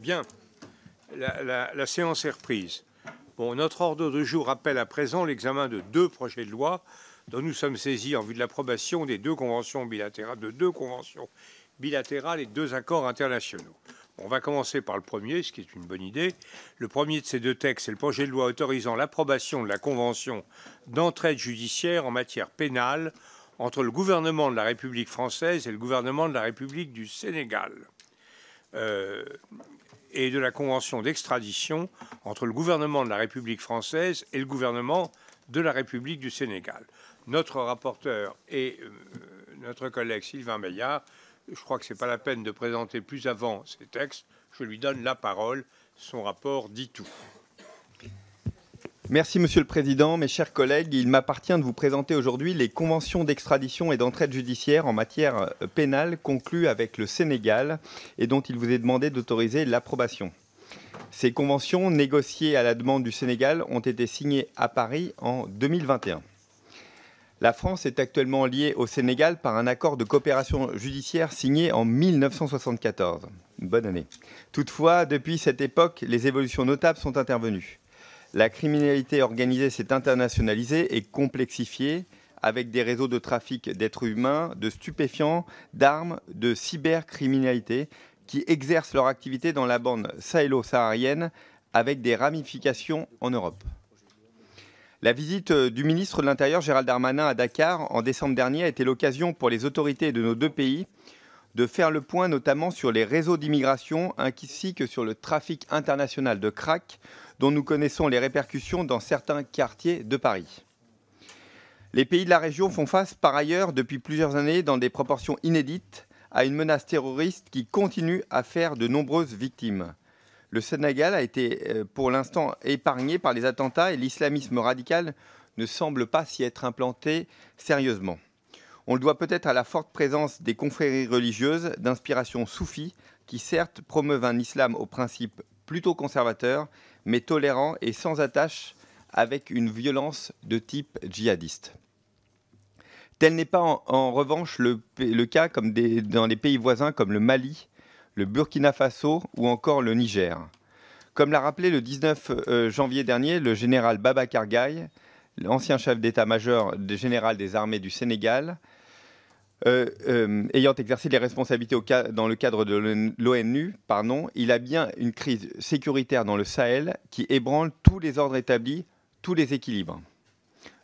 Bien, la, séance est reprise. Bon, notre ordre de jour appelle à présent l'examen de deux projets de loi dont nous sommes saisis en vue de l'approbation des deux conventions bilatérales, de deux conventions bilatérales et deux accords internationaux. On va commencer par le premier, ce qui est une bonne idée. Le premier de ces deux textes est le projet de loi autorisant l'approbation de la Convention d'entraide judiciaire en matière pénale entre le gouvernement de la République française et le gouvernement de la République du Sénégal. Euh, et de la convention d'extradition entre le gouvernement de la République française et le gouvernement de la République du Sénégal. Notre rapporteur et euh, notre collègue Sylvain Meillard, je crois que ce n'est pas la peine de présenter plus avant ces textes, je lui donne la parole, son rapport dit tout. Merci Monsieur le Président, mes chers collègues. Il m'appartient de vous présenter aujourd'hui les conventions d'extradition et d'entraide judiciaire en matière euh, pénale conclues avec le Sénégal et dont il vous est demandé d'autoriser l'approbation. Ces conventions, négociées à la demande du Sénégal, ont été signées à Paris en 2021. La France est actuellement liée au Sénégal par un accord de coopération judiciaire signé en 1974. bonne année. Toutefois, depuis cette époque, les évolutions notables sont intervenues. La criminalité organisée s'est internationalisée et complexifiée avec des réseaux de trafic d'êtres humains, de stupéfiants, d'armes, de cybercriminalité qui exercent leur activité dans la bande sahélo-saharienne avec des ramifications en Europe. La visite euh, du ministre de l'Intérieur Gérald Darmanin à Dakar en décembre dernier a été l'occasion pour les autorités de nos deux pays de faire le point notamment sur les réseaux d'immigration ainsi que sur le trafic international de crack dont nous connaissons les répercussions dans certains quartiers de Paris. Les pays de la région font face par ailleurs depuis plusieurs années dans des proportions inédites à une menace terroriste qui continue à faire de nombreuses victimes. Le Sénégal a été euh, pour l'instant épargné par les attentats et l'islamisme radical ne semble pas s'y être implanté sérieusement. On le doit peut-être à la forte présence des confréries religieuses d'inspiration soufie qui certes promeuvent un islam aux principes plutôt conservateurs, mais tolérant et sans attache avec une violence de type djihadiste. Tel n'est pas en, revanche le, cas comme dans les pays voisins comme le Mali, le Burkina Faso ou encore le Niger. Comme l'a rappelé le 19 euh, janvier dernier le général Baba Kargaï, l'ancien chef d'état-major général des armées du Sénégal, euh, euh, ayant exercé des responsabilités dans le cadre de l'ONU, il a bien une crise sécuritaire dans le Sahel qui ébranle tous les ordres établis, tous les équilibres.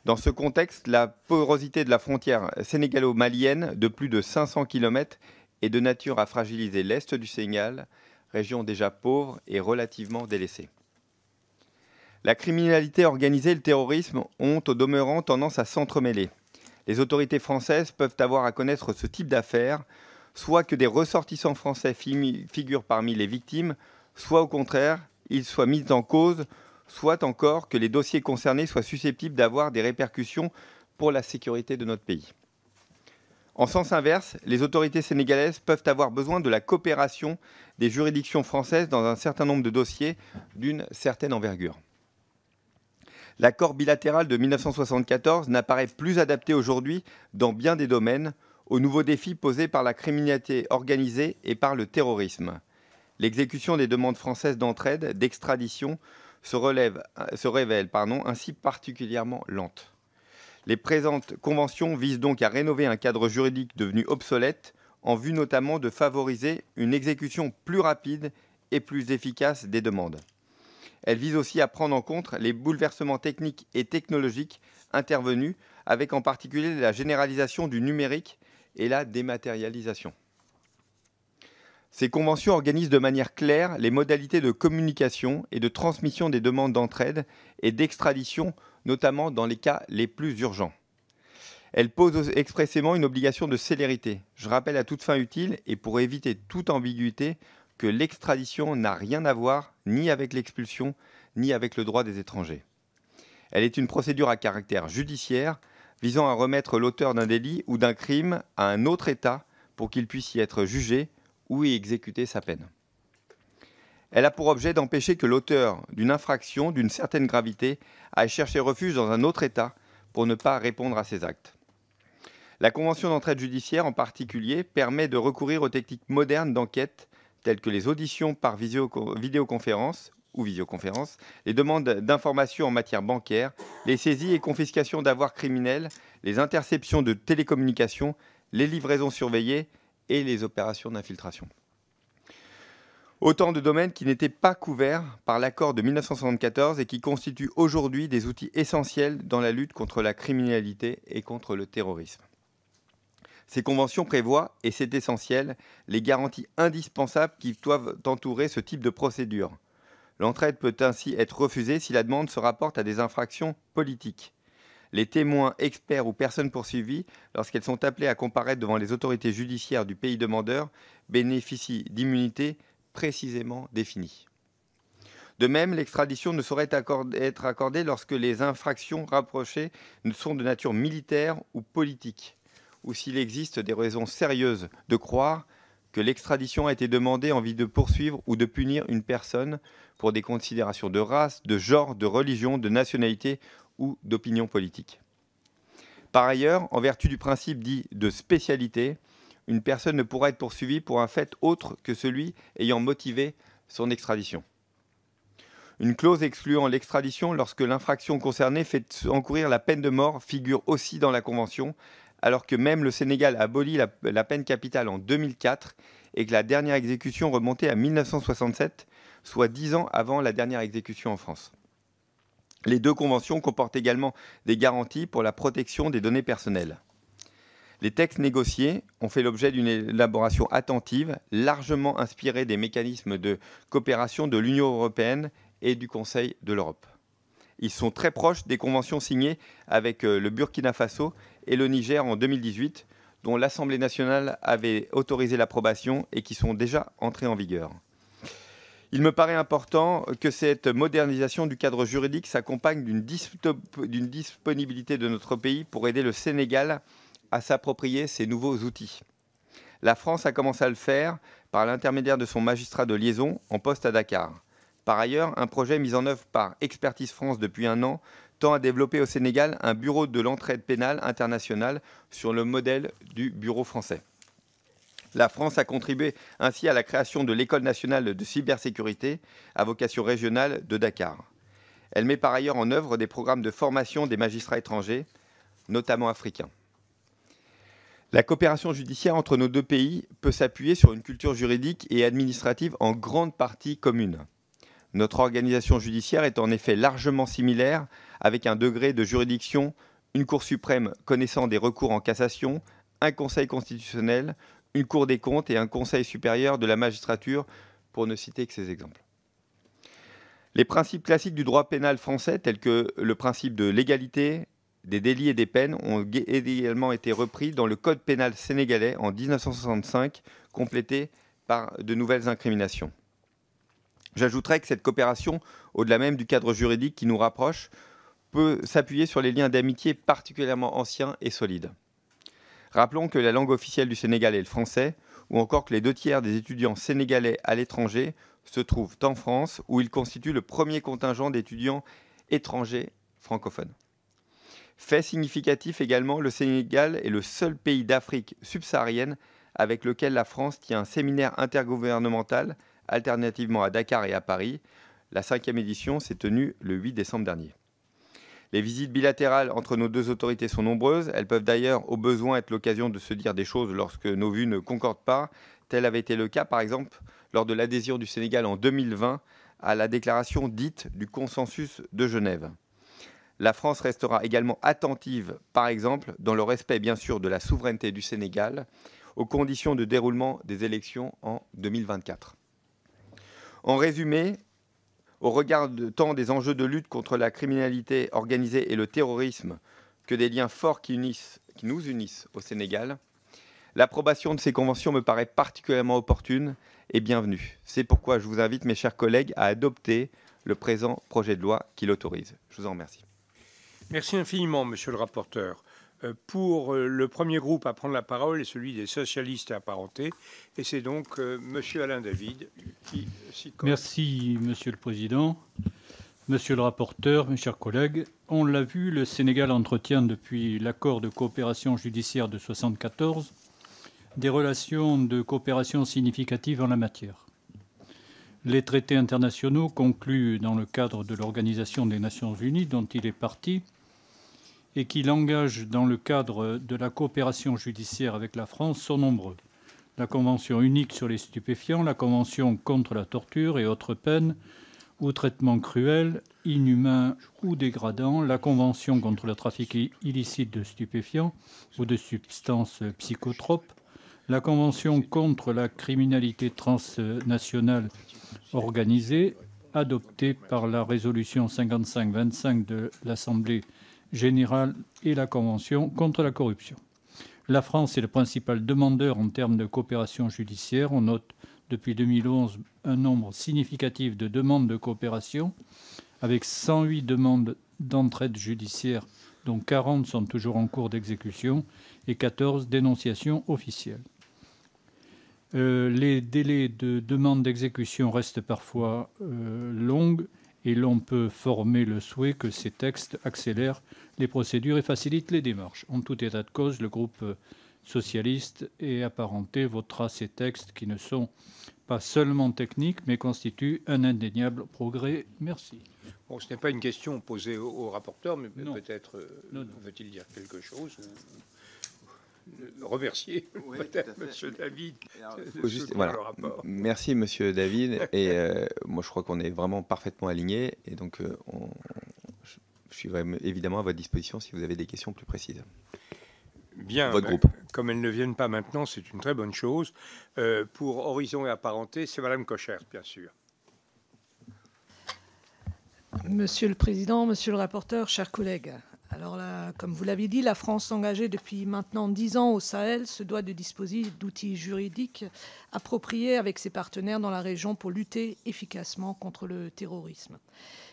Dans ce contexte, la porosité de la frontière sénégalo-malienne de plus de 500 km est de nature à fragiliser l'est du Sénégal, région déjà pauvre et relativement délaissée. La criminalité organisée et le terrorisme ont au demeurant tendance à s'entremêler les autorités françaises peuvent avoir à connaître ce type d'affaires, soit que des ressortissants français figurent parmi les victimes, soit au contraire, ils soient mis en cause, soit encore que les dossiers concernés soient susceptibles d'avoir des répercussions pour la sécurité de notre pays. En sens inverse, les autorités sénégalaises peuvent avoir besoin de la coopération des juridictions françaises dans un certain nombre de dossiers d'une certaine envergure. L'accord bilatéral de 1974 n'apparaît plus adapté aujourd'hui dans bien des domaines aux nouveaux défis posés par la criminalité organisée et par le terrorisme. L'exécution des demandes françaises d'entraide, d'extradition, se, révèle ainsi particulièrement lente. Les présentes conventions visent donc à rénover un cadre juridique devenu obsolète, en vue notamment de favoriser une exécution plus rapide et plus efficace des demandes. Elle vise aussi à prendre en compte les bouleversements techniques et technologiques intervenus, avec en particulier la généralisation du numérique et la dématérialisation. Ces conventions organisent de manière claire les modalités de communication et de transmission des demandes d'entraide et d'extradition, notamment dans les cas les plus urgents. Elles posent expressément une obligation de célérité. Je rappelle à toute fin utile et pour éviter toute ambiguïté l'extradition n'a rien à voir ni avec l'expulsion ni avec le droit des étrangers. Elle est une procédure à caractère judiciaire visant à remettre l'auteur d'un délit ou d'un crime à un autre État pour qu'il puisse y être jugé ou y exécuter sa peine. Elle a pour objet d'empêcher que l'auteur d'une infraction d'une certaine gravité aille chercher refuge dans un autre État pour ne pas répondre à ses actes. La Convention d'entraide judiciaire en particulier permet de recourir aux techniques modernes d'enquête telles que les auditions par vidéoconférence ou visioconférence, les demandes d'informations en matière bancaire, les saisies et confiscations d'avoirs criminels, les interceptions de télécommunications, les livraisons surveillées et les opérations d'infiltration. Autant de domaines qui n'étaient pas couverts par l'accord de 1974 et qui constituent aujourd'hui des outils essentiels dans la lutte contre la criminalité et contre le terrorisme. Ces conventions prévoient, et c'est essentiel, les garanties indispensables qui doivent entourer ce type de procédure. L'entraide peut ainsi être refusée si la demande se rapporte à des infractions politiques. Les témoins, experts ou personnes poursuivies, lorsqu'elles sont appelées à comparaître devant les autorités judiciaires du pays demandeur, bénéficient d'immunités précisément définies. De même, l'extradition ne saurait être accordée lorsque les infractions rapprochées sont de nature militaire ou politique ou s'il existe des raisons sérieuses de croire que l'extradition a été demandée en vue de poursuivre ou de punir une personne pour des considérations de race, de genre, de religion, de nationalité ou d'opinion politique. Par ailleurs, en vertu du principe dit de spécialité, une personne ne pourra être poursuivie pour un fait autre que celui ayant motivé son extradition. Une clause excluant l'extradition lorsque l'infraction concernée fait encourir la peine de mort figure aussi dans la Convention, alors que même le Sénégal abolit la, peine capitale en 2004 et que la dernière exécution remontait à 1967, soit dix ans avant la dernière exécution en France. Les deux conventions comportent également des garanties pour la protection des données personnelles. Les textes négociés ont fait l'objet d'une élaboration attentive, largement inspirée des mécanismes de coopération de l'Union européenne et du Conseil de l'Europe. Ils sont très proches des conventions signées avec euh, le Burkina Faso et le Niger en 2018, dont l'Assemblée nationale avait autorisé l'approbation et qui sont déjà entrées en vigueur. Il me paraît important que cette modernisation du cadre juridique s'accompagne d'une disponibilité de notre pays pour aider le Sénégal à s'approprier ces nouveaux outils. La France a commencé à le faire par l'intermédiaire de son magistrat de liaison en poste à Dakar. Par ailleurs, un projet mis en œuvre par Expertise France depuis un an tend à développer au Sénégal un bureau de l'entraide pénale internationale sur le modèle du bureau français. La France a contribué ainsi à la création de l'École nationale de cybersécurité à vocation régionale de Dakar. Elle met par ailleurs en œuvre des programmes de formation des magistrats étrangers, notamment africains. La coopération judiciaire entre nos deux pays peut s'appuyer sur une culture juridique et administrative en grande partie commune. Notre organisation judiciaire est en effet largement similaire, avec un degré de juridiction, une Cour suprême connaissant des recours en cassation, un Conseil constitutionnel, une Cour des comptes et un Conseil supérieur de la magistrature, pour ne citer que ces exemples. Les principes classiques du droit pénal français, tels que le principe de l'égalité, des délits et des peines, ont également été repris dans le Code pénal sénégalais en 1965, complété par de nouvelles incriminations. J'ajouterai que cette coopération, au-delà même du cadre juridique qui nous rapproche, peut s'appuyer sur les liens d'amitié particulièrement anciens et solides. Rappelons que la langue officielle du Sénégal est le français, ou encore que les deux tiers des étudiants sénégalais à l'étranger se trouvent en France, où ils constituent le premier contingent d'étudiants étrangers francophones. Fait significatif également, le Sénégal est le seul pays d'Afrique subsaharienne avec lequel la France tient un séminaire intergouvernemental alternativement à Dakar et à Paris. La cinquième édition s'est tenue le 8 décembre dernier. Les visites bilatérales entre nos deux autorités sont nombreuses. Elles peuvent d'ailleurs, au besoin, être l'occasion de se dire des choses lorsque nos vues ne concordent pas. Tel avait été le cas, par exemple, lors de l'adhésion du Sénégal en 2020 à la déclaration dite du consensus de Genève. La France restera également attentive, par exemple, dans le respect, bien sûr, de la souveraineté du Sénégal, aux conditions de déroulement des élections en 2024. En résumé, au regard de, tant des enjeux de lutte contre la criminalité organisée et le terrorisme que des liens forts qui, qui nous unissent au Sénégal, l'approbation de ces conventions me paraît particulièrement opportune et bienvenue. C'est pourquoi je vous invite, mes chers collègues, à adopter le présent projet de loi qui l'autorise. Je vous en remercie. Merci infiniment, monsieur le rapporteur. Euh, pour euh, le premier groupe à prendre la parole est celui des socialistes apparentés. Et c'est donc euh, Monsieur Alain David qui Merci, Monsieur le Président. Monsieur le rapporteur, mes chers collègues, on l'a vu, le Sénégal entretient depuis l'accord de coopération judiciaire de 1974 des relations de coopération significatives en la matière. Les traités internationaux conclus dans le cadre de l'Organisation des Nations Unies dont il est parti et qui l'engagent dans le cadre de la coopération judiciaire avec la France sont nombreux. La Convention unique sur les stupéfiants, la Convention contre la torture et autres peines ou traitements cruels, inhumains ou dégradants, la Convention contre le trafic illicite de stupéfiants ou de substances psychotropes, la Convention contre la criminalité transnationale organisée, adoptée par la résolution 55-25 de l'Assemblée générale et la Convention contre la corruption. La France est le principal demandeur en termes de coopération judiciaire. On note depuis 2011 un nombre significatif de demandes de coopération, avec 108 demandes d'entraide judiciaire, dont 40 sont toujours en cours d'exécution et 14 dénonciations officielles. Euh, les délais de demande d'exécution restent parfois euh, longs et l'on peut former le souhait que ces textes accélèrent les procédures et facilitent les démarches. En tout état de cause, le groupe socialiste et apparenté votera ces textes qui ne sont pas seulement techniques, mais constituent un indéniable progrès. Merci. Bon, ce n'est pas une question posée au, rapporteur, mais peut-être euh, veut-il dire quelque chose remercier, David. voilà. Merci, Monsieur David. et euh, moi, je crois qu'on est vraiment parfaitement alignés. Et donc, euh, on, je, suis évidemment à votre disposition si vous avez des questions plus précises. Bien, votre ben, groupe. comme elles ne viennent pas maintenant, c'est une très bonne chose. Euh, pour Horizon et Apparenté, c'est Madame Cocher, bien sûr. Monsieur le Président, Monsieur le rapporteur, chers collègues, comme vous l'avez dit, la France engagée depuis maintenant dix ans au Sahel se doit de disposer d'outils juridiques appropriés avec ses partenaires dans la région pour lutter efficacement contre le terrorisme.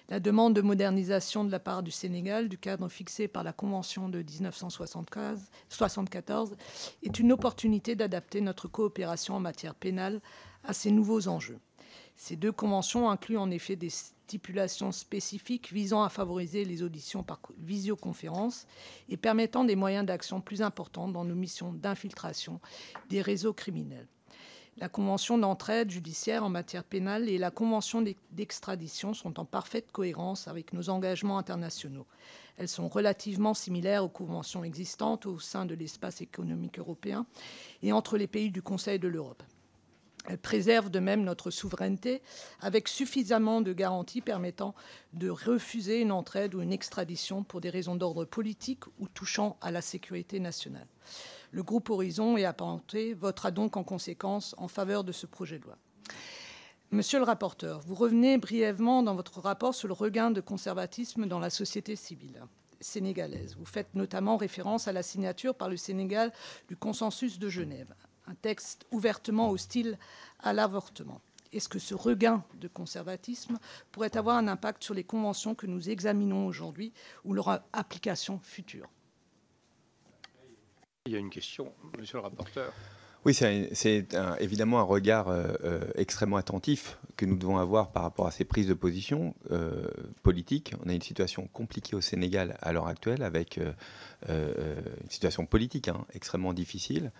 La demande de modernisation de la part du Sénégal du cadre fixé par la Convention de 1974 est une opportunité d'adapter notre coopération en matière pénale à ces nouveaux enjeux. Ces deux conventions incluent en effet des stipulations spécifiques visant à favoriser les auditions par visioconférence et permettant des moyens d'action plus importants dans nos missions d'infiltration des réseaux criminels. La Convention d'entraide judiciaire en matière pénale et la Convention d'extradition sont en parfaite cohérence avec nos engagements internationaux. Elles sont relativement similaires aux conventions existantes au sein de l'espace économique européen et entre les pays du Conseil de l'Europe. Elle préserve de même notre souveraineté avec suffisamment de garanties permettant de refuser une entraide ou une extradition pour des raisons d'ordre politique ou touchant à la sécurité nationale. Le groupe Horizon et Apparenté votera donc en conséquence en faveur de ce projet de loi. Monsieur le rapporteur, vous revenez brièvement dans votre rapport sur le regain de conservatisme dans la société civile sénégalaise. Vous faites notamment référence à la signature par le Sénégal du consensus de Genève, un texte ouvertement hostile à l'avortement Est-ce que ce regain de conservatisme pourrait avoir un impact sur les conventions que nous examinons aujourd'hui ou leur application future Il y a une question, monsieur le rapporteur. Oui, c'est évidemment un regard euh, euh, extrêmement attentif que nous devons avoir par rapport à ces prises de position euh, politiques. On a une situation compliquée au Sénégal à l'heure actuelle, avec une situation politique hein, extrêmement difficile,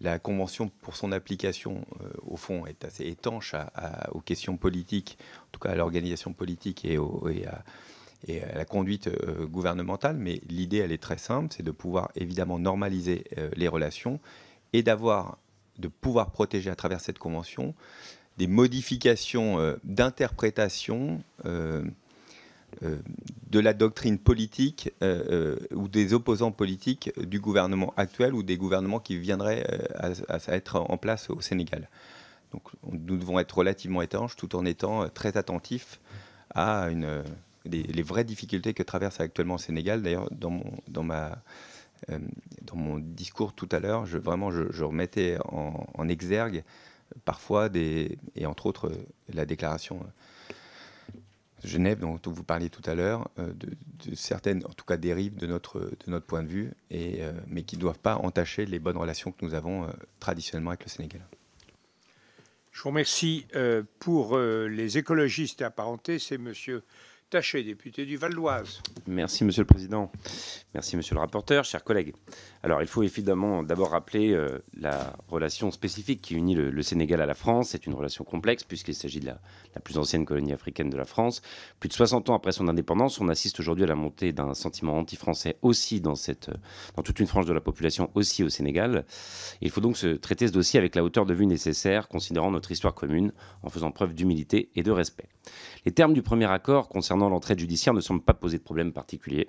la Convention, pour son application, euh, au fond, est assez étanche aux questions politiques, en tout cas à l'organisation politique et, et, à, la conduite euh, gouvernementale. Mais l'idée, elle est très simple, c'est de pouvoir évidemment normaliser euh, les relations et d'avoir, de pouvoir protéger à travers cette Convention des modifications d'interprétation euh, de la doctrine politique euh, euh, ou des opposants politiques du gouvernement actuel ou des gouvernements qui viendraient à, être en place au Sénégal. Donc nous devons être relativement étanches tout en étant très attentifs à une, les, vraies difficultés que traverse actuellement le Sénégal. D'ailleurs, dans mon, dans ma, dans mon discours tout à l'heure, je, vraiment, je, remettais en, exergue parfois des, et entre autres la déclaration Genève dont vous parliez tout à l'heure, euh, de, certaines, en tout cas, dérives de notre, de notre point de vue, et, euh, mais qui ne doivent pas entacher les bonnes relations que nous avons euh, traditionnellement avec le Sénégal. Je vous remercie. pour les écologistes apparentés, c'est M. Taché, député du Val-d'Oise. Merci, Monsieur le Président. Merci, Monsieur le rapporteur, chers collègues. Alors, il faut évidemment d'abord rappeler euh, la relation spécifique qui unit le, Sénégal à la France. C'est une relation complexe puisqu'il s'agit de la, plus ancienne colonie africaine de la France. Plus de 60 ans après son indépendance, on assiste aujourd'hui à la montée d'un sentiment anti-français aussi dans, cette, dans toute une frange de la population, aussi au Sénégal. il faut donc se traiter ce dossier avec la hauteur de vue nécessaire, considérant notre histoire commune, en faisant preuve d'humilité et de respect. Les termes du premier accord concernant L'entrée l'entraide judiciaire ne semble pas poser de problème particulier.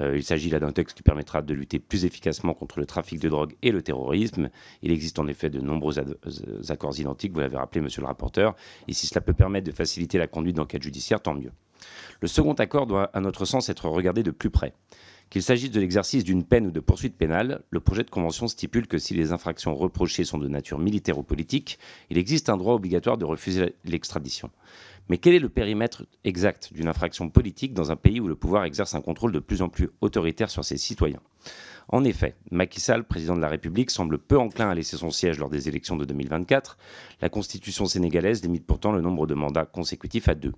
Euh, il s'agit là d'un texte qui permettra de lutter plus efficacement contre le trafic de drogue et le terrorisme. Il existe en effet de nombreux euh, accords identiques, vous l'avez rappelé, monsieur le rapporteur, et si cela peut permettre de faciliter la conduite d'enquête judiciaire, tant mieux. Le second accord doit, à notre sens, être regardé de plus près. Qu'il s'agisse de l'exercice d'une peine ou de poursuite pénale, le projet de convention stipule que si les infractions reprochées sont de nature militaire ou politique, il existe un droit obligatoire de refuser l'extradition. Mais quel est le périmètre exact d'une infraction politique dans un pays où le pouvoir exerce un contrôle de plus en plus autoritaire sur ses citoyens En effet, Macky Sall, président de la République, semble peu enclin à laisser son siège lors des élections de 2024. La constitution sénégalaise limite pourtant le nombre de mandats consécutifs à deux.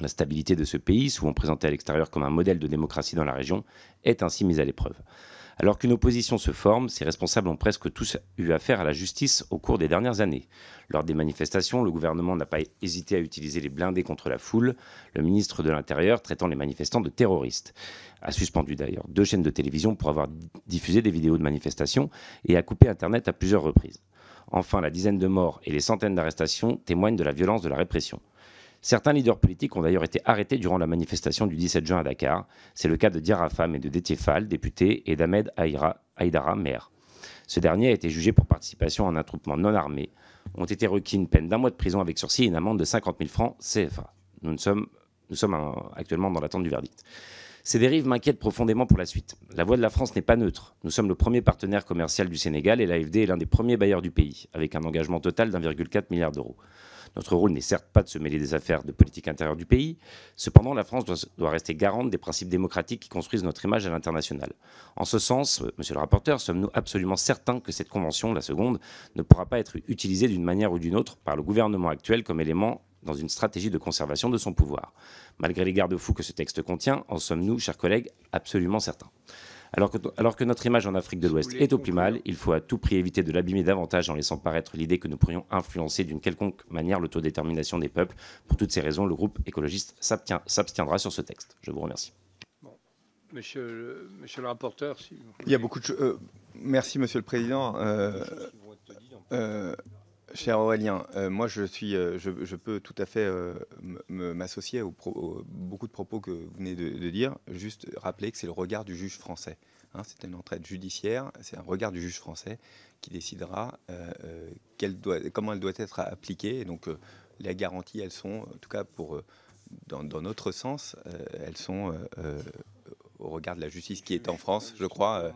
La stabilité de ce pays, souvent présentée à l'extérieur comme un modèle de démocratie dans la région, est ainsi mise à l'épreuve. Alors qu'une opposition se forme, ses responsables ont presque tous eu affaire à la justice au cours des dernières années. Lors des manifestations, le gouvernement n'a pas hésité à utiliser les blindés contre la foule, le ministre de l'Intérieur traitant les manifestants de terroristes. A suspendu d'ailleurs deux chaînes de télévision pour avoir diffusé des vidéos de manifestations et a coupé Internet à plusieurs reprises. Enfin, la dizaine de morts et les centaines d'arrestations témoignent de la violence de la répression. Certains leaders politiques ont d'ailleurs été arrêtés durant la manifestation du 17 juin à Dakar. C'est le cas de Diarafam et de Détiefal, député, et d'Ahmed Aïdara, maire. Ce dernier a été jugé pour participation à un attroupement non armé. Ont été requis une peine d'un mois de prison avec sursis et une amende de 50 000 francs CFA. Nous, sommes, nous sommes actuellement dans l'attente du verdict. Ces dérives m'inquiètent profondément pour la suite. La voix de la France n'est pas neutre. Nous sommes le premier partenaire commercial du Sénégal et l'AFD est l'un des premiers bailleurs du pays, avec un engagement total d'1,4 milliard d'euros. Notre rôle n'est certes pas de se mêler des affaires de politique intérieure du pays, cependant la France doit, rester garante des principes démocratiques qui construisent notre image à l'international. En ce sens, euh, monsieur le rapporteur, sommes-nous absolument certains que cette convention, la seconde, ne pourra pas être utilisée d'une manière ou d'une autre par le gouvernement actuel comme élément dans une stratégie de conservation de son pouvoir. Malgré les garde-fous que ce texte contient, en sommes-nous, chers collègues, absolument certains. Alors que, notre image en Afrique de l'Ouest est au plus mal, il faut à tout prix éviter de l'abîmer davantage en laissant paraître l'idée que nous pourrions influencer d'une quelconque manière l'autodétermination des peuples. Pour toutes ces raisons, le groupe écologiste s'abstiendra sur ce texte. Je vous remercie. Monsieur le, rapporteur, Il y a beaucoup de euh, merci, Monsieur le Président. Euh, cher Aurélien, euh, moi je suis, euh, je, peux tout à fait euh, m'associer aux, beaucoup de propos que vous venez de, dire. Juste rappeler que c'est le regard du juge français. Hein. c'est une entraide judiciaire, c'est un regard du juge français qui décidera comment elle doit être appliquée. Et donc les garanties, elles sont, en tout cas pour dans notre sens, elles sont au regard de la justice qui est en France, je crois. Euh,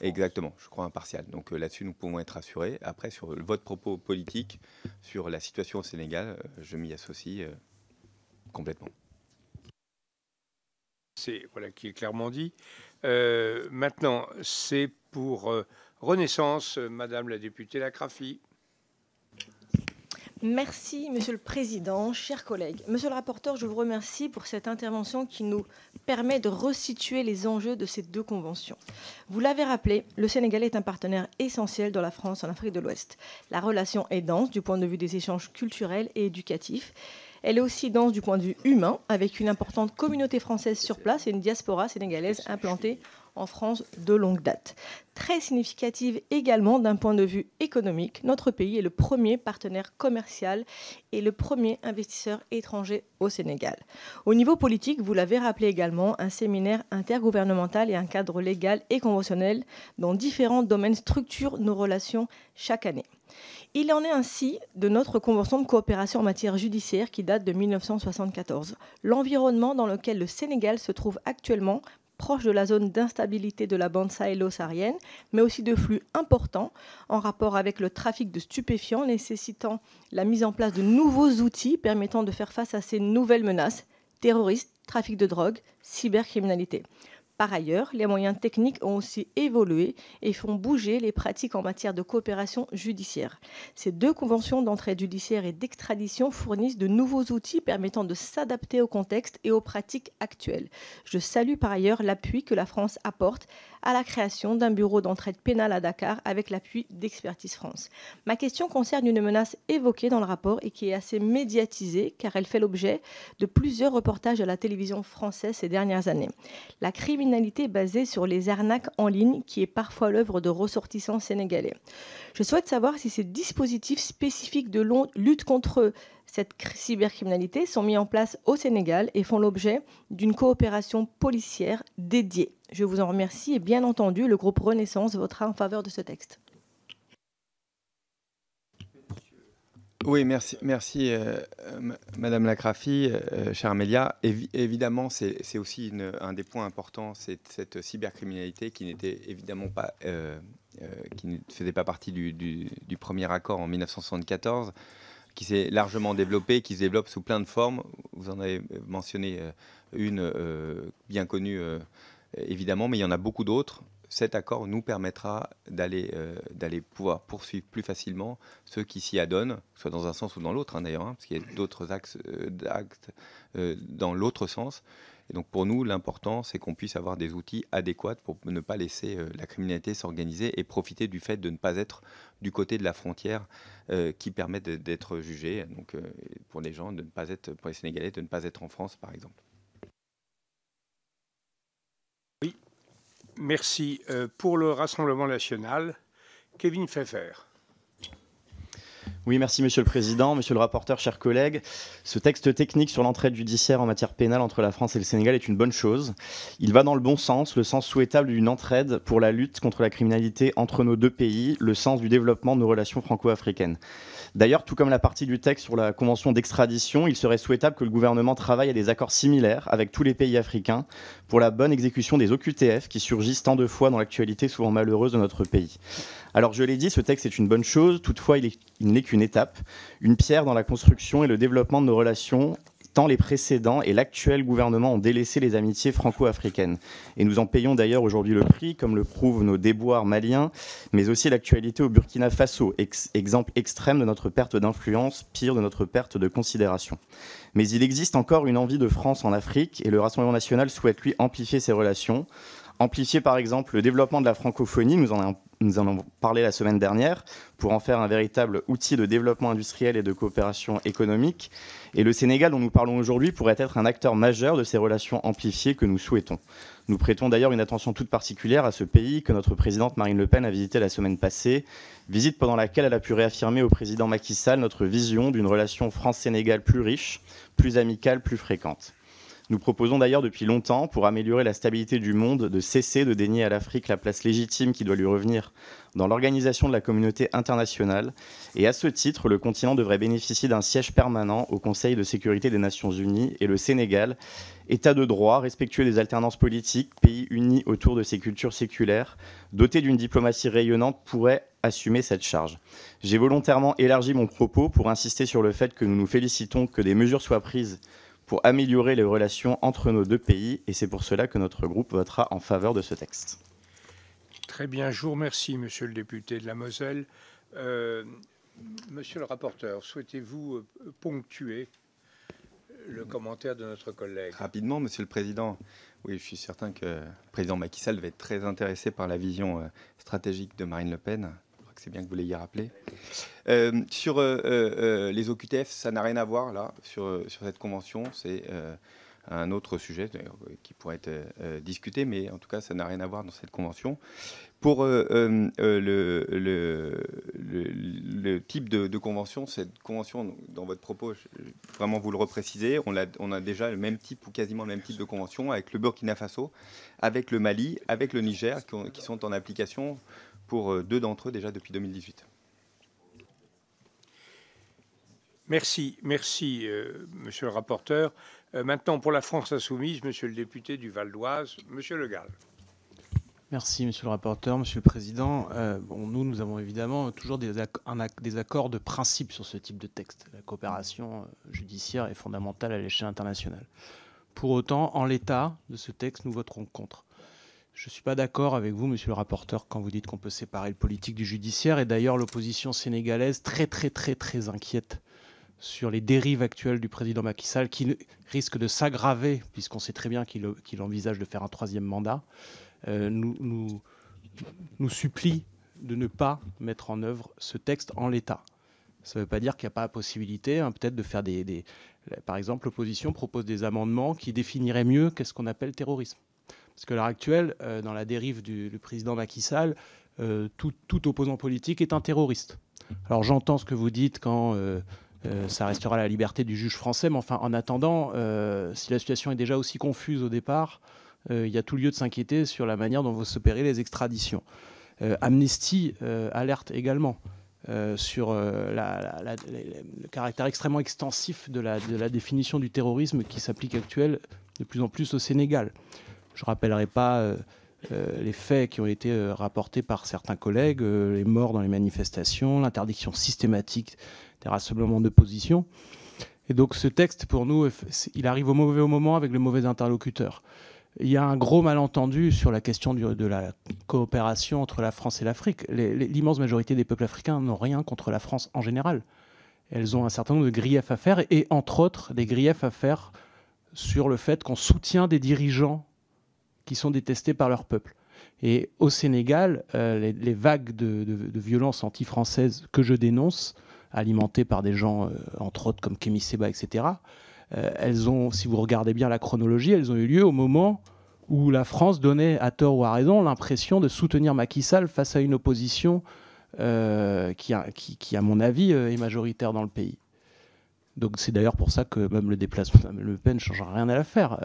exactement, je crois impartial. Donc euh, là-dessus, nous pouvons être assurés. Après, sur votre propos politique, sur la situation au Sénégal, euh, je m'y associe complètement. C'est voilà qui est clairement dit. maintenant, c'est pour Renaissance, Madame la députée Lacrafi. Merci, Monsieur le Président, chers collègues. Monsieur le rapporteur, je vous remercie pour cette intervention qui nous permet de resituer les enjeux de ces deux conventions. Vous l'avez rappelé, le Sénégal est un partenaire essentiel dans la France en Afrique de l'Ouest. La relation est dense du point de vue des échanges culturels et éducatifs. Elle est aussi dense du point de vue humain, avec une importante communauté française sur place et une diaspora sénégalaise implantée en France de longue date. Très significative également d'un point de vue économique, notre pays est le premier partenaire commercial et le premier investisseur étranger au Sénégal. Au niveau politique, vous l'avez rappelé également, un séminaire intergouvernemental et un cadre légal et conventionnel dans différents domaines structurent nos relations chaque année. Il en est ainsi de notre convention de coopération en matière judiciaire qui date de 1974. L'environnement dans lequel le Sénégal se trouve actuellement proche de la zone d'instabilité de la bande sahélo-saharienne, mais aussi de flux importants en rapport avec le trafic de stupéfiants nécessitant la mise en place de nouveaux outils permettant de faire face à ces nouvelles menaces, terroristes, trafic de drogue, cybercriminalité. Par ailleurs, les moyens techniques ont aussi évolué et font bouger les pratiques en matière de coopération judiciaire. Ces deux conventions d'entraide judiciaire et d'extradition fournissent de nouveaux outils permettant de s'adapter au contexte et aux pratiques actuelles. Je salue par ailleurs l'appui que la France apporte à la création d'un bureau d'entraide pénale à Dakar avec l'appui d'Expertise France. Ma question concerne une menace évoquée dans le rapport et qui est assez médiatisée car elle fait l'objet de plusieurs reportages à la télévision française ces dernières années. La criminalité basée sur les arnaques en ligne qui est parfois l'œuvre de ressortissants sénégalais. Je souhaite savoir si ces dispositifs spécifiques de lutte contre cette cybercriminalité sont mis en place au Sénégal et font l'objet d'une coopération policière dédiée. Je vous en remercie et bien entendu, le groupe Renaissance votera en faveur de ce texte. Oui, merci, merci euh, euh, Madame Lacrafi, euh, euh chère Amélia. évidemment, c'est aussi un des points importants, c'est cette cybercriminalité qui n'était évidemment pas, qui ne faisait pas partie du, du premier accord en 1974, qui s'est largement développée, qui se développe sous plein de formes. Vous en avez mentionné une bien connue euh, évidemment, mais il y en a beaucoup d'autres. Cet accord nous permettra d'aller euh, d'aller pouvoir poursuivre plus facilement ceux qui s'y adonnent, soit dans un sens ou dans l'autre hein, d'ailleurs, hein, parce qu'il y a d'autres axes euh, actes dans l'autre sens. Et donc pour nous, l'important, c'est qu'on puisse avoir des outils adéquats pour ne pas laisser la criminalité s'organiser et profiter du fait de ne pas être du côté de la frontière qui permet d'être jugé. Donc pour les gens, de ne pas être, pour les Sénégalais, de ne pas être en France, par exemple. Merci. Euh, pour le Rassemblement national, Kevin Pfeffer. Oui, merci Monsieur le Président, Monsieur le rapporteur, chers collègues. Ce texte technique sur l'entraide judiciaire en matière pénale entre la France et le Sénégal est une bonne chose. Il va dans le bon sens, le sens souhaitable d'une entraide pour la lutte contre la criminalité entre nos deux pays, le sens du développement de nos relations franco-africaines. D'ailleurs, tout comme la partie du texte sur la convention d'extradition, il serait souhaitable que le gouvernement travaille à des accords similaires avec tous les pays africains pour la bonne exécution des OQTF qui surgissent tant de fois dans l'actualité souvent malheureuse de notre pays. Alors je l'ai dit, ce texte est une bonne chose, toutefois il n'est qu'une étape, une pierre dans la construction et le développement de nos relations tant les précédents et l'actuel gouvernement ont délaissé les amitiés franco-africaines. Et nous en payons d'ailleurs aujourd'hui le prix, comme le prouvent nos déboires maliens, mais aussi l'actualité au Burkina Faso, exemple extrême de notre perte d'influence, pire de notre perte de considération. Mais il existe encore une envie de France en Afrique, et le Rassemblement national souhaite lui amplifier ses relations Amplifier par exemple le développement de la francophonie, nous en, avons parlé la semaine dernière, pour en faire un véritable outil de développement industriel et de coopération économique. Et le Sénégal dont nous parlons aujourd'hui pourrait être un acteur majeur de ces relations amplifiées que nous souhaitons. Nous prêtons d'ailleurs une attention toute particulière à ce pays que notre présidente Marine Le Pen a visité la semaine passée, visite pendant laquelle elle a pu réaffirmer au président Macky Sall notre vision d'une relation France-Sénégal plus riche, plus amicale, plus fréquente. Nous proposons d'ailleurs depuis longtemps, pour améliorer la stabilité du monde, de cesser de dénier à l'Afrique la place légitime qui doit lui revenir dans l'organisation de la communauté internationale. Et à ce titre, le continent devrait bénéficier d'un siège permanent au Conseil de sécurité des Nations Unies et le Sénégal, État de droit, respectueux des alternances politiques, pays uni autour de ses cultures séculaires, doté d'une diplomatie rayonnante, pourrait assumer cette charge. J'ai volontairement élargi mon propos pour insister sur le fait que nous nous félicitons que des mesures soient prises pour améliorer les relations entre nos deux pays et c'est pour cela que notre groupe votera en faveur de ce texte. Très bien, je vous remercie, monsieur le député de la Moselle. Euh, monsieur le rapporteur, souhaitez-vous euh, ponctuer le commentaire de notre collègue Rapidement, monsieur le président. Oui, je suis certain que le président Macky Sall va être très intéressé par la vision euh, stratégique de Marine Le Pen c'est bien que vous l'ayez rappelé. Euh, sur euh, euh, les OQTF, ça n'a rien à voir là, sur, cette convention. C'est un autre sujet qui pourrait être discuté, mais en tout cas, ça n'a rien à voir dans cette convention. Pour le, le, type de, convention, cette convention, dans votre propos, vraiment vous le repréciser, on a, on a déjà le même type ou quasiment le même type de convention avec le Burkina Faso, avec le Mali, avec le Niger, qui sont en application pour euh, deux d'entre eux déjà depuis 2018. Merci, merci, euh, monsieur le rapporteur. Euh, maintenant, pour la France insoumise, monsieur le député du Val d'Oise, monsieur Le Gall. Merci, monsieur le rapporteur, monsieur le président. nous, nous avons évidemment toujours des, accords de principe sur ce type de texte. La coopération judiciaire est fondamentale à l'échelle internationale. Pour autant, en l'état de ce texte, nous voterons contre. Je ne suis pas d'accord avec vous, monsieur le rapporteur, quand vous dites qu'on peut séparer le politique du judiciaire. Et d'ailleurs, l'opposition sénégalaise, très, très, très, très inquiète sur les dérives actuelles du président Macky Sall, qui risque de s'aggraver, puisqu'on sait très bien qu'il envisage de faire un troisième mandat, euh, nous, nous, supplie de ne pas mettre en œuvre ce texte en l'état. Ça ne veut pas dire qu'il n'y a pas la possibilité, hein, peut-être, de faire des, des... Par exemple, l'opposition propose des amendements qui définiraient mieux qu'est-ce qu'on appelle terrorisme. Parce que l'heure actuelle, euh, dans la dérive du, président Macky Sall, euh, tout, opposant politique est un terroriste. Alors j'entends ce que vous dites quand euh, ça restera la liberté du juge français, mais enfin en attendant, si la situation est déjà aussi confuse au départ, il y a tout lieu de s'inquiéter sur la manière dont vont s'opérer les extraditions. Amnesty alerte également. sur le caractère extrêmement extensif de la, définition du terrorisme qui s'applique actuellement de plus en plus au Sénégal. Je ne rappellerai pas euh, euh, les faits qui ont été euh, rapportés par certains collègues, les morts dans les manifestations, l'interdiction systématique des rassemblements de positions. Et donc ce texte, pour nous, il arrive au mauvais moment avec le mauvais interlocuteur. Il y a un gros malentendu sur la question de la coopération entre la France et l'Afrique. L'immense majorité des peuples africains n'ont rien contre la France en général. Elles ont un certain nombre de griefs à faire, et entre autres des griefs à faire sur le fait qu'on soutient des dirigeants qui sont détestés par leur peuple. Et au Sénégal, euh, les, vagues de, de, violences anti-françaises que je dénonce, alimentées par des gens, euh, entre autres comme Kémy Séba, etc., euh, elles ont, si vous regardez bien la chronologie, elles ont eu lieu au moment où la France donnait, à tort ou à raison, l'impression de soutenir Macky Sall face à une opposition qui, a, qui, qui, à mon avis, est majoritaire dans le pays. Donc c'est d'ailleurs pour ça que même le déplacement de Le Pen ne changera rien à l'affaire.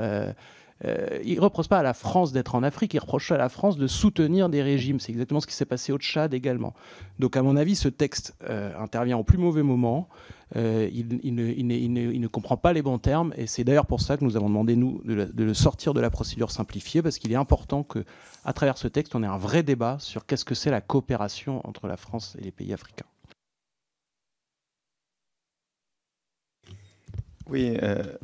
Euh, il ne reproche pas à la France d'être en Afrique, il reproche à la France de soutenir des régimes. C'est exactement ce qui s'est passé au Tchad également. Donc à mon avis, ce texte euh, intervient au plus mauvais moment. Euh, il, ne, comprend pas les bons termes et c'est d'ailleurs pour ça que nous avons demandé nous de, le sortir de la procédure simplifiée parce qu'il est important que, à travers ce texte, on ait un vrai débat sur qu'est-ce que c'est la coopération entre la France et les pays africains. Oui,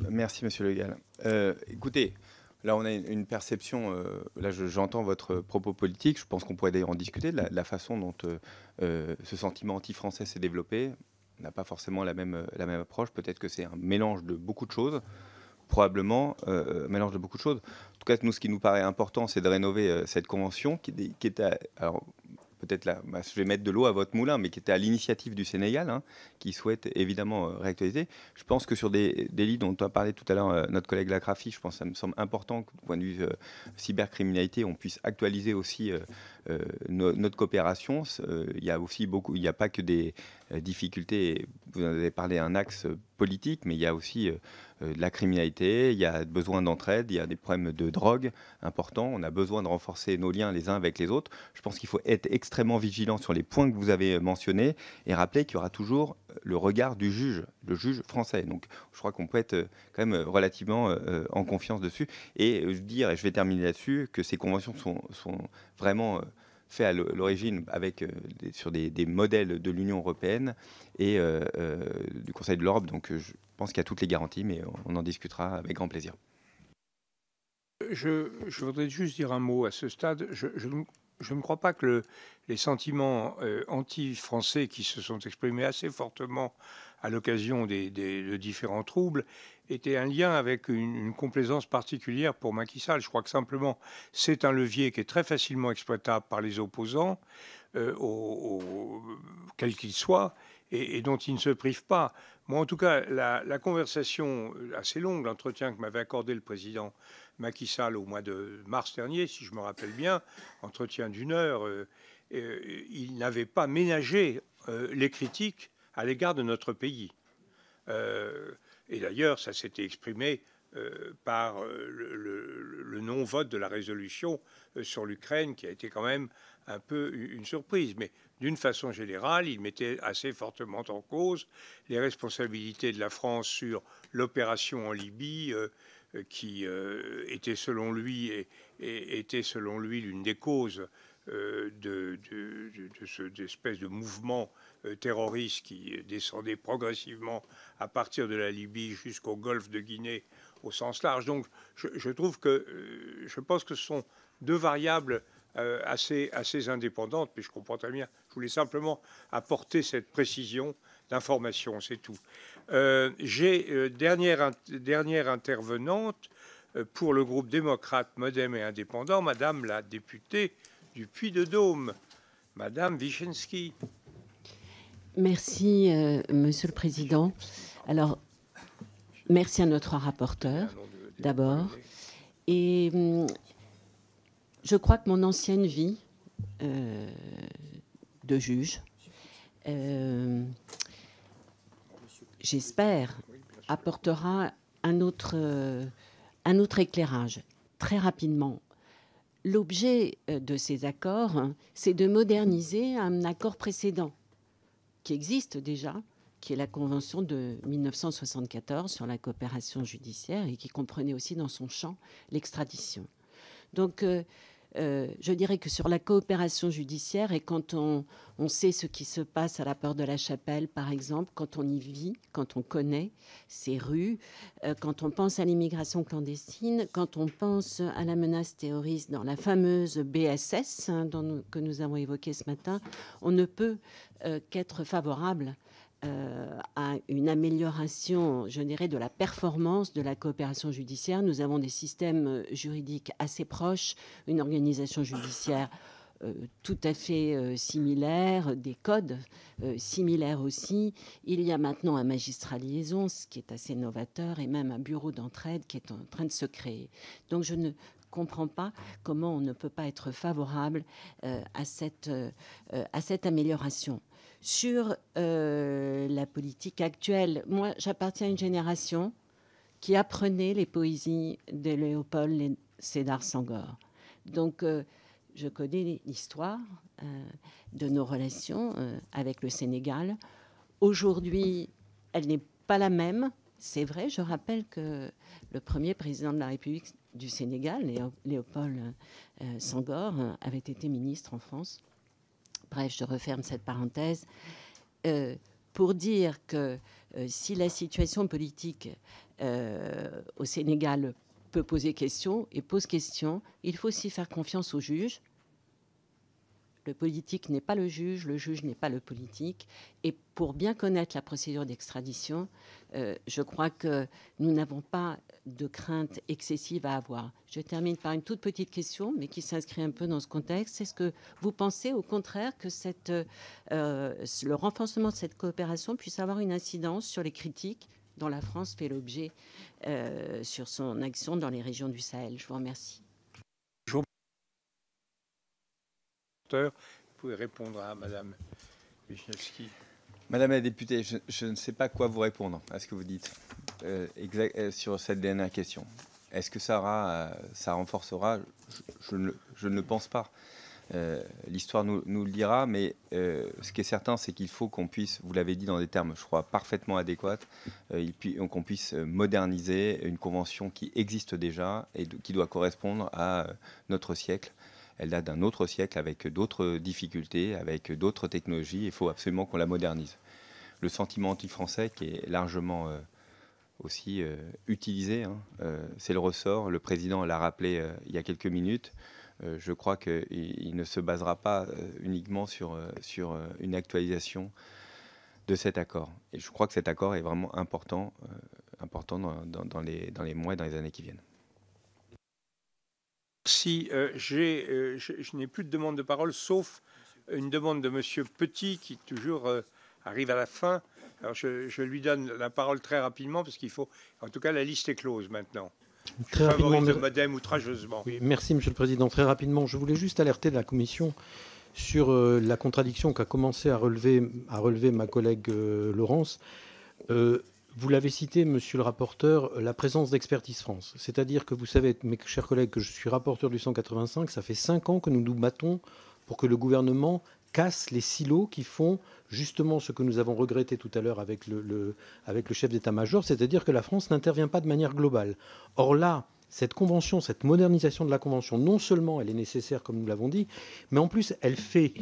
merci Monsieur Le Gall. écoutez, Là, on a une perception, euh, là j'entends votre propos politique, je pense qu'on pourrait d'ailleurs en discuter, de la, façon dont euh, euh, ce sentiment anti-français s'est développé. On n'a pas forcément la même, approche, peut-être que c'est un mélange de beaucoup de choses, probablement un mélange de beaucoup de choses. En tout cas, nous, ce qui nous paraît important, c'est de rénover cette convention qui, est... À, alors, peut-être là, bah, je vais mettre de l'eau à votre moulin, mais qui était à l'initiative du Sénégal, hein, qui souhaite évidemment euh, réactualiser. Je pense que sur des délits dont on a parlé tout à l'heure, euh, notre collègue Lacrafi, je pense que ça me semble important que, du point de vue euh, cybercriminalité, on puisse actualiser aussi euh, notre coopération, euh, il y a aussi beaucoup, il n'y a pas que des euh, difficultés. Vous avez parlé d'un axe politique, mais il y a aussi de la criminalité, il y a besoin d'entraide, il y a des problèmes de drogue importants. On a besoin de renforcer nos liens les uns avec les autres. Je pense qu'il faut être extrêmement vigilant sur les points que vous avez mentionnés et rappeler qu'il y aura toujours le regard du juge, le juge français. Donc je crois qu'on peut être euh, quand même euh, relativement euh, en confiance dessus. Et je dire, et je vais terminer là-dessus, que ces conventions sont, sont vraiment faites à l'origine avec sur des, modèles de l'Union européenne et du Conseil de l'Europe. Donc je pense qu'il y a toutes les garanties, mais on, en discutera avec grand plaisir. Je, voudrais juste dire un mot à ce stade. Je, je, je ne crois pas que les sentiments euh, anti-français qui se sont exprimés assez fortement à l'occasion des, de différents troubles étaient un lien avec une, complaisance particulière pour Macky Sall. Je crois que simplement, c'est un levier qui est très facilement exploitable par les opposants, euh, quels qu'ils soient, et, dont ils ne se privent pas. Moi, en tout cas, la conversation euh, assez longue, l'entretien que m'avait accordé le président Macky Sall au mois de mars dernier, si je me rappelle bien, entretien d'une heure, euh, euh, il n'avait pas ménagé euh, les critiques à l'égard de notre pays. et d'ailleurs, ça s'était exprimé par le, le non-vote de la résolution sur l'Ukraine, qui a été quand même un peu une surprise. Mais d'une façon générale, il mettait assez fortement en cause les responsabilités de la France sur l'opération en Libye, qui euh, était selon lui et, était selon lui l'une des causes euh, de, cette espèce de mouvement euh, terroriste qui descendait progressivement à partir de la Libye jusqu'au golfe de Guinée au sens large. Donc je, trouve que je pense que ce sont deux variables assez, assez indépendantes, mais je comprends très bien. Je voulais simplement apporter cette précision d'information, c'est tout. Euh, j'ai, euh, dernière, intervenante euh, pour le groupe démocrate, modem et indépendant, Madame la députée du Puy-de-Dôme, Madame Wyszynski. Merci, Monsieur le Président. Alors, merci à notre rapporteur, d'abord. Et hum, je crois que mon ancienne vie de juge j'espère, apportera un autre, euh, un autre éclairage. Très rapidement, l'objet euh, de ces accords, hein, c'est de moderniser un accord précédent qui existe déjà, qui est la Convention de 1974 sur la coopération judiciaire et qui comprenait aussi dans son champ l'extradition. Donc, euh, euh, je dirais que sur la coopération judiciaire, et quand on, sait ce qui se passe à la Porte de la Chapelle, par exemple, quand on y vit, quand on connaît ces rues, euh, quand on pense à l'immigration clandestine, quand on pense à la menace terroriste dans la fameuse BSS hein, que nous avons évoquée ce matin, on ne peut euh, qu'être favorable euh, à une amélioration, je dirais, de la performance de la coopération judiciaire. Nous avons des systèmes euh, juridiques assez proches, une organisation judiciaire euh, tout à fait similaire, des codes similaires aussi. Il y a maintenant un magistrat liaison, ce qui est assez novateur, et même un bureau d'entraide qui est en train de se créer. Donc je ne comprends pas comment on ne peut pas être favorable à cette amélioration sur euh, la politique actuelle. Moi, j'appartiens à une génération qui apprenait les poésies de Léopold Sédar Sangor. Donc, euh, je connais l'histoire euh, de nos relations avec le Sénégal. Aujourd'hui, elle n'est pas la même. C'est vrai, je rappelle que le premier président de la République du Sénégal, Léopold Sangor, avait été ministre en France. Bref, je referme cette parenthèse. Euh, pour dire que euh, si la situation politique euh, au Sénégal peut poser question et pose question, il faut aussi faire confiance aux juges le politique n'est pas le juge, le juge n'est pas le politique. Et pour bien connaître la procédure d'extradition, euh, je crois que nous n'avons pas de crainte excessive à avoir. Je termine par une toute petite question, mais qui s'inscrit un peu dans ce contexte. Est-ce que vous pensez au contraire que euh, le renforcement de cette coopération puisse avoir une incidence sur les critiques dont la France fait l'objet euh, sur son action dans les régions du Sahel Je vous remercie. Vous pouvez répondre à Madame Wisniewski. Madame la députée, je, ne sais pas quoi vous répondre à ce que vous dites euh, exact, euh, sur cette dernière question. Est-ce que ça, euh, ça renforcera je, ne, le pense pas. L'histoire nous, nous, le dira, mais ce qui est certain, c'est qu'il faut qu'on puisse, vous l'avez dit dans des termes, je crois, parfaitement adéquats, qu'on puisse moderniser une convention qui existe déjà et qui doit correspondre à notre siècle elle date d'un autre siècle avec d'autres difficultés, avec d'autres technologies. Il faut absolument qu'on la modernise. Le sentiment anti-français, qui est largement euh, aussi euh, utilisé, hein, euh, c'est le ressort. Le président l'a rappelé il y a quelques minutes. je crois qu'il ne se basera pas uniquement sur, sur une actualisation de cet accord. Et je crois que cet accord est vraiment important, important les, dans les mois et dans les années qui viennent. Si euh, j'ai, euh, je, n'ai plus de demande de parole, sauf une demande de Monsieur Petit, qui toujours euh, arrive à la fin. Alors je, lui donne la parole très rapidement, parce qu'il faut. En tout cas, la liste est close maintenant. Très rapidement, Madame outrageusement. Oui, merci, Monsieur le Président. Très rapidement, je voulais juste alerter la Commission sur la contradiction qu'a commencé à relever, à relever ma collègue Laurence. Vous l'avez cité, monsieur le rapporteur, la présence d'Expertise France. C'est-à-dire que vous savez, mes chers collègues, que je suis rapporteur du 185. Ça fait cinq ans que nous nous battons pour que le gouvernement casse les silos qui font justement ce que nous avons regretté tout à l'heure avec le, avec le chef d'état-major, c'est-à-dire que la France n'intervient pas de manière globale. Or là, cette convention, cette modernisation de la convention, non seulement elle est nécessaire, comme nous l'avons dit, mais en plus elle fait,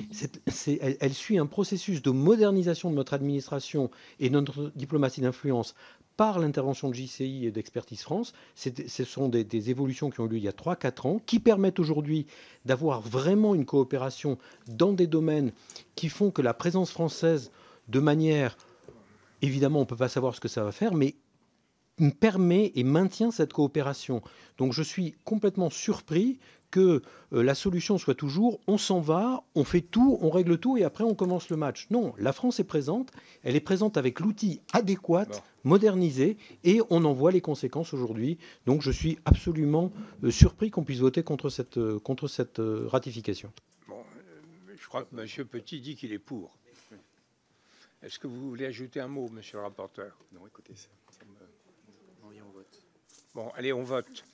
elle, suit un processus de modernisation de notre administration et de notre diplomatie d'influence par l'intervention de JCI et d'Expertise France. Ce sont des, des, évolutions qui ont eu lieu il y a 3-4 ans, qui permettent aujourd'hui d'avoir vraiment une coopération dans des domaines qui font que la présence française, de manière, évidemment, on ne peut pas savoir ce que ça va faire, mais permet et maintient cette coopération. Donc je suis complètement surpris que euh, la solution soit toujours on s'en va, on fait tout, on règle tout et après on commence le match. Non, la France est présente, elle est présente avec l'outil adéquat, modernisé et on en voit les conséquences aujourd'hui. Donc je suis absolument euh, surpris qu'on puisse voter contre cette, euh, contre cette ratification. je crois que M. Petit dit qu'il est pour. Est-ce que vous voulez ajouter un mot, M. le rapporteur Non, écoutez, Bon, allez, on vote.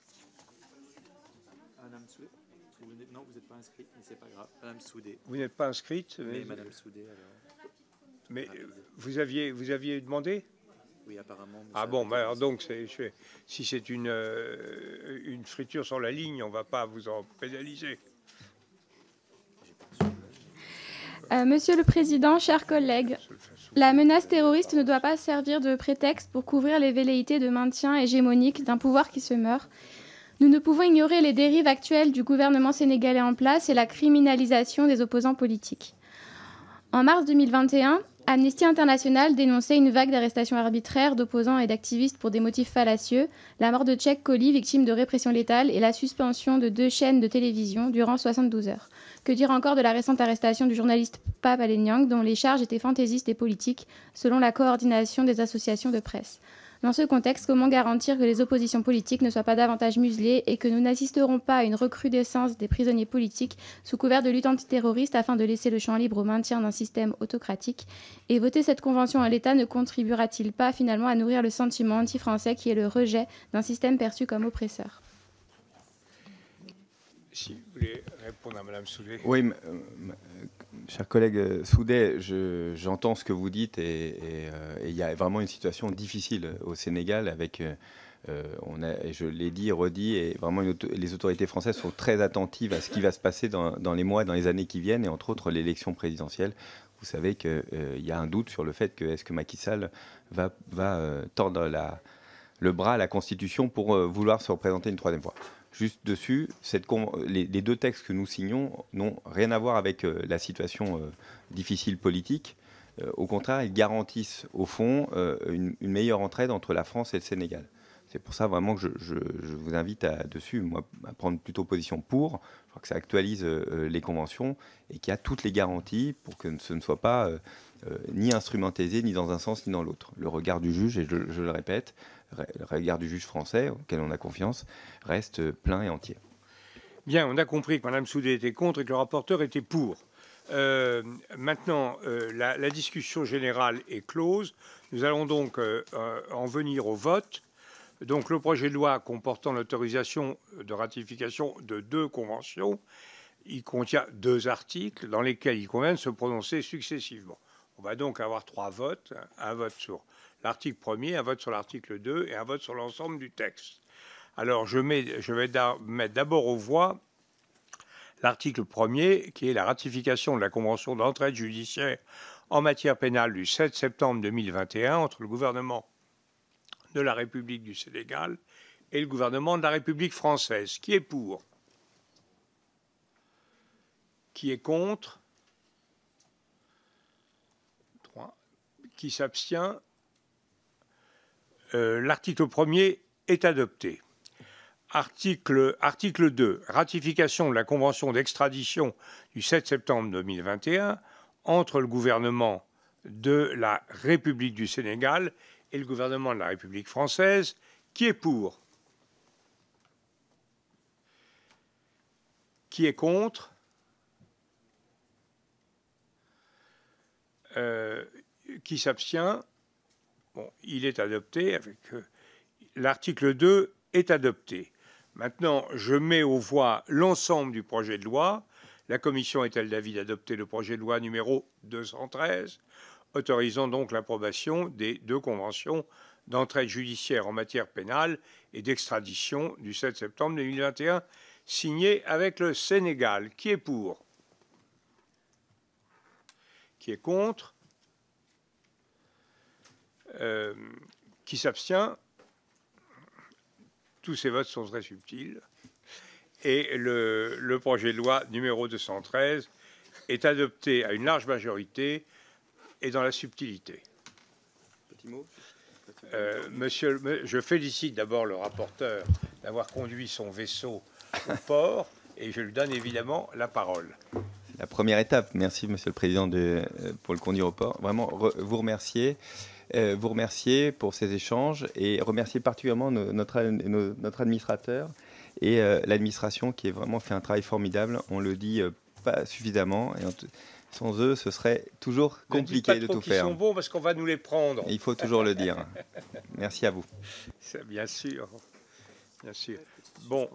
Madame Soudé, non, vous n'êtes pas inscrite, mais c'est pas grave. Madame Soudé. Vous n'êtes pas inscrite, mais, Madame Soudé. Alors... Mais euh, vous aviez, vous aviez demandé. Oui, apparemment. Ah bon, ben, alors donc, si c'est une, euh, une friture sur la ligne, on ne va pas vous en pénaliser. Euh, monsieur le Président, chers collègues, la menace terroriste ne doit pas servir de prétexte pour couvrir les velléités de maintien hégémonique d'un pouvoir qui se meurt. Nous ne pouvons ignorer les dérives actuelles du gouvernement sénégalais en place et la criminalisation des opposants politiques. En mars 2021, Amnesty International dénonçait une vague d'arrestations arbitraires d'opposants et d'activistes pour des motifs fallacieux, la mort de Tchèque Colli, victime de répression létale, et la suspension de deux chaînes de télévision durant 72 heures. Que dire encore de la récente arrestation du journaliste Pape Alenyang, dont les charges étaient fantaisistes et politiques, selon la coordination des associations de presse dans ce contexte, comment garantir que les oppositions politiques ne soient pas davantage muselées et que nous n'assisterons pas à une recrudescence des prisonniers politiques sous couvert de lutte antiterroriste afin de laisser le champ libre au maintien d'un système autocratique Et voter cette convention à l'État ne contribuera-t-il pas finalement à nourrir le sentiment anti-français qui est le rejet d'un système perçu comme oppresseur si vous voulez répondre à euh, euh, Soudet. Oui, cher collègue Soudet, j'entends ce que vous dites euh, et il y a vraiment une situation difficile au Sénégal avec. on et je l'ai dit, redit, et vraiment les autorités françaises sont très attentives à ce qui va se passer dans, les mois, dans les années qui viennent, et entre autres l'élection présidentielle. Vous savez qu'il y a un doute sur le fait que est-ce que Macky Sall va, va tordre le bras à la Constitution pour vouloir se représenter une troisième fois juste dessus, les, deux textes que nous signons n'ont rien à voir avec euh, la situation euh, difficile politique. Euh, au contraire, ils garantissent au fond une, meilleure entraide entre la France et le Sénégal. C'est pour ça vraiment que je, vous invite à, dessus, moi, à prendre plutôt position pour. Je crois que ça actualise les conventions et qu'il y a toutes les garanties pour que ce ne soit pas ni instrumentalisé, ni dans un sens, ni dans l'autre. Le regard du juge, et je le répète, le regard du juge français, auquel on a confiance, reste plein et entier. Bien, on a compris que Mme Soudé était contre et que le rapporteur était pour. Euh, maintenant, euh, la, discussion générale est close. Nous allons donc euh, en venir au vote. Donc, le projet de loi comportant l'autorisation de ratification de deux conventions, il contient deux articles dans lesquels il convient de se prononcer successivement. On va donc avoir trois votes, hein, un vote sur l'article 1er, un vote sur l'article 2 et un vote sur l'ensemble du texte. Alors je, je vais mettre d'abord aux voix l'article 1 qui est la ratification de la Convention d'entraide judiciaire en matière pénale du 7 septembre 2021 entre le gouvernement de la République du Sénégal et le gouvernement de la République française. Qui est pour Qui est contre Qui s'abstient euh, l'article 1er est adopté. Article, article 2. Ratification de la convention d'extradition du 7 septembre 2021 entre le gouvernement de la République du Sénégal et le gouvernement de la République française. Qui est pour Qui est contre euh, Qui s'abstient Bon, il est adopté avec euh, l'article 2 est adopté. Maintenant, je mets aux voix l'ensemble du projet de loi. La commission est-elle d'avis d'adopter le projet de loi numéro 213, autorisant donc l'approbation des deux conventions d'entraide judiciaire en matière pénale et d'extradition du 7 septembre 2021, signées avec le Sénégal. Qui est pour Qui est contre euh, qui s'abstient Tous ces votes sont très subtils. Et le, projet de loi numéro 213 est adopté à une large majorité et dans la subtilité. Petit mot euh, monsieur, je félicite d'abord le rapporteur d'avoir conduit son vaisseau au port et je lui donne évidemment la parole. La première étape, merci Monsieur le Président euh, pour le conduire au port. Vraiment, vous remercier. Euh, vous remercier pour ces échanges et remercier particulièrement notre, notre administrateur et euh, l'administration qui a vraiment fait un travail formidable. On le dit euh, pas suffisamment. Et sans eux, ce serait toujours compliqué de tout faire. Ils sont bons parce qu'on va nous les prendre. il faut toujours le dire. Merci à vous. Bien sûr. Bien sûr. Bon.